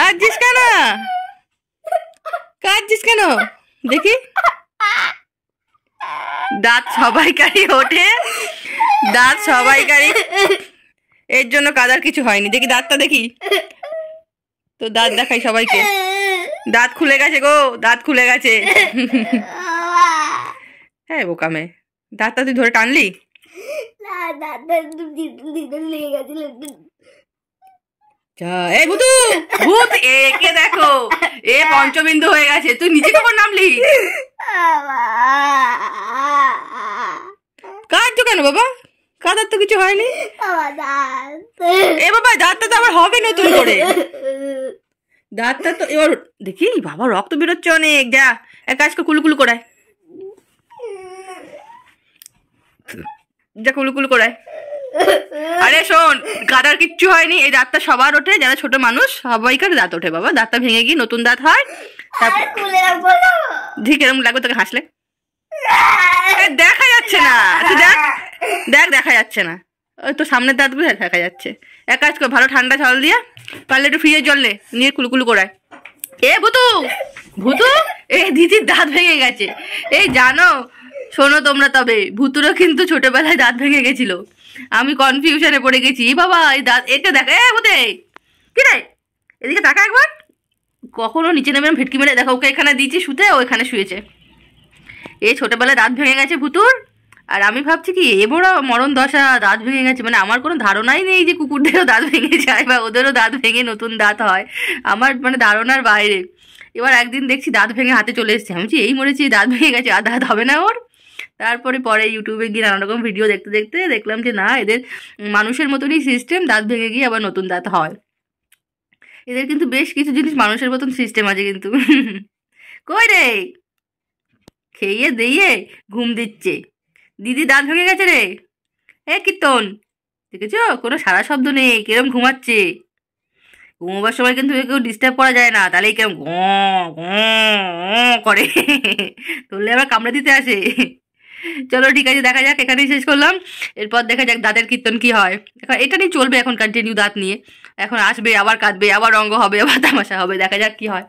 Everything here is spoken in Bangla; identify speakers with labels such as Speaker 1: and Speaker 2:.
Speaker 1: কাঁদছিস কেন কাঁদছিস কেন দেখি দাঁত সবাই কারি ওঠে দাঁত সবাই কারি এর জন্য কাদার কিছু হয়নি দেখি দাঁতটা দেখি তো দাঁত দেখাই সবাইকে দাঁত খুলে গেছে গো দাঁত খুলে গেছে হ্যাঁ বোকামে দাঁতটা তুই ধরে টানলি না লেগে গেছিল এ ভূতু ভূত একে দেখো এ পঞ্চবিন্দু হয়ে গেছে তুই নিজে কখন নামলি কাঁদছো কেন বাবা কাদার তো কিছু হয়নি এ বাবা দাঁতটা তো আবার হবে নতুন করে দাঁতটা তো এবার দেখি বাবা রক্ত বেরোচ্ছে অনেক যা এক কাজকে কুলুকুলু করায় যা কুলুকুল করায় আরে শোন গাদার কিচ্ছু হয়নি এই দাঁতটা সবার ওঠে যারা ছোট মানুষ সবাইকার দাঁত ওঠে বাবা দাঁতটা ভেঙে গিয়ে নতুন দাঁত হয় ঠিক এরকম লাগবে তোকে হাসলে দেখা যাচ্ছে না দেখ দেখ দেখা যাচ্ছে না ওই তো সামনের দাঁতগুলো দেখা যাচ্ছে এক কাজ কর ভালো ঠান্ডা জল দিয়ে পারলে একটু ফ্রিজে জল নে নিয়ে কুলকুল করায় এ ভুতু ভুতু এই দিদির দাঁত ভেঙে গেছে এই জানো শোনো তোমরা তবে ভুতুরও কিন্তু ছোটবেলায় দাঁত ভেঙে গেছিল আমি কনফিউশনে পড়ে গেছি বাবা এই দাঁত এটা দেখ এ বোধে কি রে এদিকে দেখা একবার কখনো নিচে নেমে ভেটকি মেরে দেখো ওকে এখানে দিয়েছি শুতে ও এখানে শুয়েছে এই ছোটোবেলায় দাঁত ভেঙে গেছে ভুতুর আর আমি ভাবছি কি এ বড় মরণ দশা দাঁত ভেঙে গেছে মানে আমার কোনো ধারণাই নেই যে কুকুরদেরও দাঁত ভেঙে যায় বা ওদেরও দাঁত ভেঙে নতুন দাঁত হয় আমার মানে ধারণার বাইরে এবার একদিন দেখছি দাঁত ভেঙে হাতে চলে এসছে আমি এই মরেছি দাঁত ভেঙে গেছে আর দাঁত হবে না ওর তারপরে পরে ইউটিউবে গিয়ে নানা রকম ভিডিও দেখতে দেখতে দেখলাম যে না এদের মানুষের মতনই সিস্টেম দাঁত ভেঙে গিয়ে আবার নতুন দাঁত হয় এদের কিন্তু বেশ কিছু জিনিস মানুষের মতন সিস্টেম আছে কিন্তু কই রে খেয়ে দিয়ে ঘুম দিচ্ছে দিদি দাঁত ভেঙে গেছে রে এ কীর্তন দেখেছ কোনো সারা শব্দ নেই কিরম ঘুমাচ্ছে ঘুমোবার সময় কিন্তু কেউ ডিস্টার্ব করা যায় না তাহলে কেমন ঘ করে তোলে আবার কামড়ে দিতে আসে চলো ঠিক আছে দেখা যাক এখানেই শেষ করলাম এরপর দেখা যাক দাঁতের কীর্তন কি হয় এখন এটা নিয়ে চলবে এখন কন্টিনিউ দাঁত নিয়ে এখন আসবে আবার কাঁদবে আবার রঙ্গ হবে আবার তামাশা হবে দেখা যাক কি হয়